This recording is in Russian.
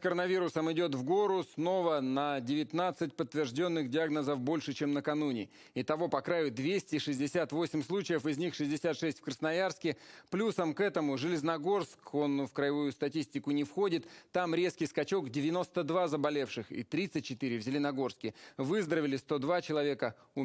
с коронавирусом идет в гору. Снова на 19 подтвержденных диагнозов больше, чем накануне. Итого по краю 268 случаев, из них 66 в Красноярске. Плюсом к этому Железногорск, он в краевую статистику не входит. Там резкий скачок 92 заболевших и 34 в Зеленогорске. Выздоровели 102 человека,